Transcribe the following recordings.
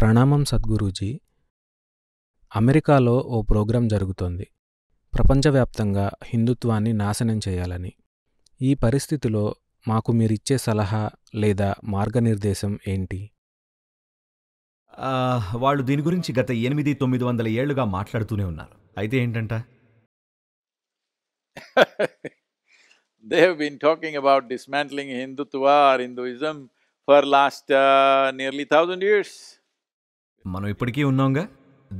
ప్రణామం సద్గురూజీ అమెరికాలో ఓ ప్రోగ్రాం జరుగుతోంది ప్రపంచవ్యాప్తంగా హిందుత్వాన్ని నాశనం చేయాలని ఈ పరిస్థితిలో మాకు మీరిచ్చే సలహా లేదా మార్గనిర్దేశం ఏంటి వాళ్ళు దీని గురించి గత ఎనిమిది తొమ్మిది వందల ఏళ్లుగా మాట్లాడుతూనే ఉన్నారు అయితే ఏంటంట they been talking about dismantling Hindutva or Hinduism for last nearly thousand years మనం ఇప్పటికీ ఉన్నాంగా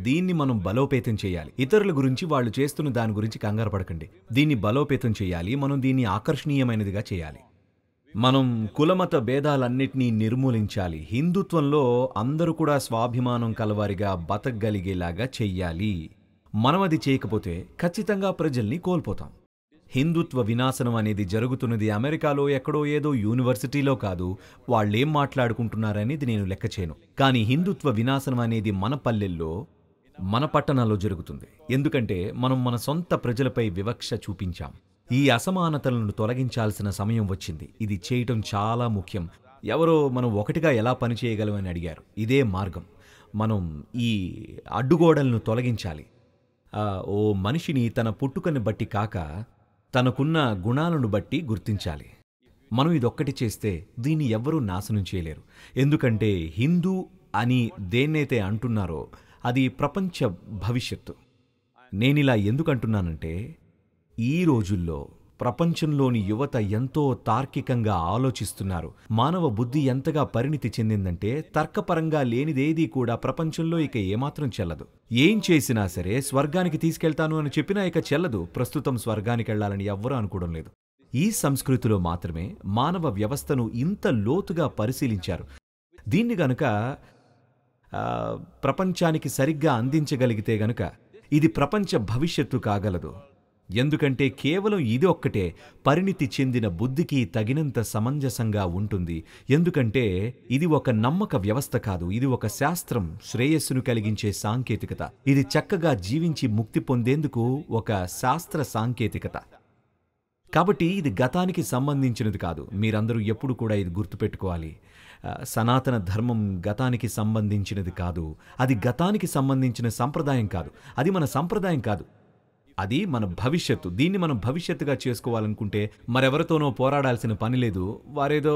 దీన్ని మనం బలోపేతం చేయాలి ఇతరుల గురించి వాళ్ళు చేస్తున్న దాని గురించి కంగారు పడకండి దీన్ని బలోపేతం చేయాలి మనం దీన్ని ఆకర్షణీయమైనదిగా చేయాలి మనం కులమత భేదాలన్నిటినీ నిర్మూలించాలి హిందుత్వంలో అందరూ కూడా స్వాభిమానం కలవారిగా బతకగలిగేలాగా చెయ్యాలి మనం అది చేయకపోతే ఖచ్చితంగా ప్రజల్ని కోల్పోతాం హిందుత్వ వినాశనం అనేది జరుగుతున్నది అమెరికాలో ఎక్కడో ఏదో యూనివర్సిటీలో కాదు వాళ్ళేం మాట్లాడుకుంటున్నారనేది నేను లెక్క చేయను కానీ హిందుత్వ వినాశనం అనేది మన పల్లెల్లో మన పట్టణాల్లో జరుగుతుంది ఎందుకంటే మనం మన సొంత ప్రజలపై వివక్ష చూపించాం ఈ అసమానతలను తొలగించాల్సిన సమయం వచ్చింది ఇది చేయటం చాలా ముఖ్యం ఎవరో మనం ఒకటిగా ఎలా పనిచేయగలమని అడిగారు ఇదే మార్గం మనం ఈ అడ్డుగోడలను తొలగించాలి ఓ మనిషిని తన పుట్టుకని బట్టి కాక తనకున్న గుణాలను బట్టి గుర్తించాలి మనం ఇదొక్కటి చేస్తే దీన్ని ఎవ్వరూ నాశనం చేయలేరు ఎందుకంటే హిందూ అని దేన్నైతే అంటున్నారో అది ప్రపంచ భవిష్యత్తు నేనిలా ఎందుకు అంటున్నానంటే ఈ రోజుల్లో ప్రపంచంలోని యువత ఎంతో తార్కికంగా ఆలోచిస్తున్నారు మానవ బుద్ధి ఎంతగా పరిణితి చెందిందంటే తర్కపరంగా లేనిదేదీ కూడా ప్రపంచంలో ఇక ఏమాత్రం చెల్లదు ఏం చేసినా సరే స్వర్గానికి తీసుకెళ్తాను అని చెప్పినా ఇక చెల్లదు ప్రస్తుతం స్వర్గానికి వెళ్లాలని ఎవ్వరూ అనుకోవడం లేదు ఈ సంస్కృతిలో మాత్రమే మానవ వ్యవస్థను ఇంత లోతుగా పరిశీలించారు దీన్ని గనుక ప్రపంచానికి సరిగ్గా అందించగలిగితే గనుక ఇది ప్రపంచ భవిష్యత్తు కాగలదు ఎందుకంటే కేవలం ఇది ఒక్కటే పరిణితి చెందిన బుద్ధికి తగినంత సమంజసంగా ఉంటుంది ఎందుకంటే ఇది ఒక నమ్మక వ్యవస్థ కాదు ఇది ఒక శాస్త్రం శ్రేయస్సును కలిగించే సాంకేతికత ఇది చక్కగా జీవించి ముక్తి పొందేందుకు ఒక శాస్త్ర సాంకేతికత కాబట్టి ఇది గతానికి సంబంధించినది కాదు మీరందరూ ఎప్పుడు కూడా ఇది గుర్తుపెట్టుకోవాలి సనాతన ధర్మం గతానికి సంబంధించినది కాదు అది గతానికి సంబంధించిన సంప్రదాయం కాదు అది మన సంప్రదాయం కాదు అది మన భవిష్యత్తు దీన్ని మనం భవిష్యత్తుగా చేసుకోవాలనుకుంటే మరెవరితోనో పోరాడాల్సిన పని లేదు వారేదో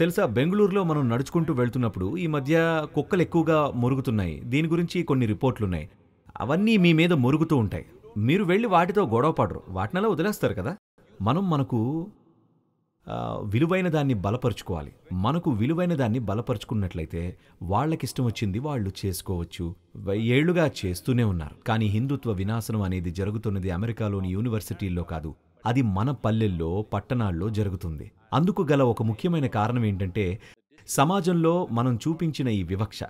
తెలుసా బెంగళూరులో మనం నడుచుకుంటూ వెళ్తున్నప్పుడు ఈ మధ్య కుక్కలు ఎక్కువగా మొరుగుతున్నాయి దీని గురించి కొన్ని రిపోర్ట్లున్నాయి అవన్నీ మీ మీద మొరుగుతూ ఉంటాయి మీరు వెళ్ళి వాటితో గొడవ పడరు వాటినలా వదిలేస్తారు కదా మనం మనకు విలువైన దాన్ని బలపరుచుకోవాలి మనకు విలువైన దాన్ని బలపరుచుకున్నట్లయితే వాళ్ళకిష్టం వచ్చింది వాళ్ళు చేసుకోవచ్చు ఏళ్లుగా చేస్తూనే ఉన్నారు కానీ హిందుత్వ వినాశనం అనేది జరుగుతున్నది అమెరికాలోని యూనివర్సిటీల్లో కాదు అది మన పల్లెల్లో పట్టణాల్లో జరుగుతుంది అందుకు గల ఒక ముఖ్యమైన కారణం ఏంటంటే సమాజంలో మనం చూపించిన ఈ వివక్ష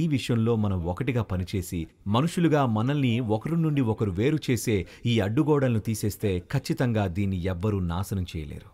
ఈ విషయంలో మనం ఒకటిగా పనిచేసి మనుషులుగా మనల్ని ఒకరి నుండి ఒకరు వేరు చేసే ఈ అడ్డుగోడలను తీసేస్తే ఖచ్చితంగా దీన్ని ఎవ్వరూ నాశనం చేయలేరు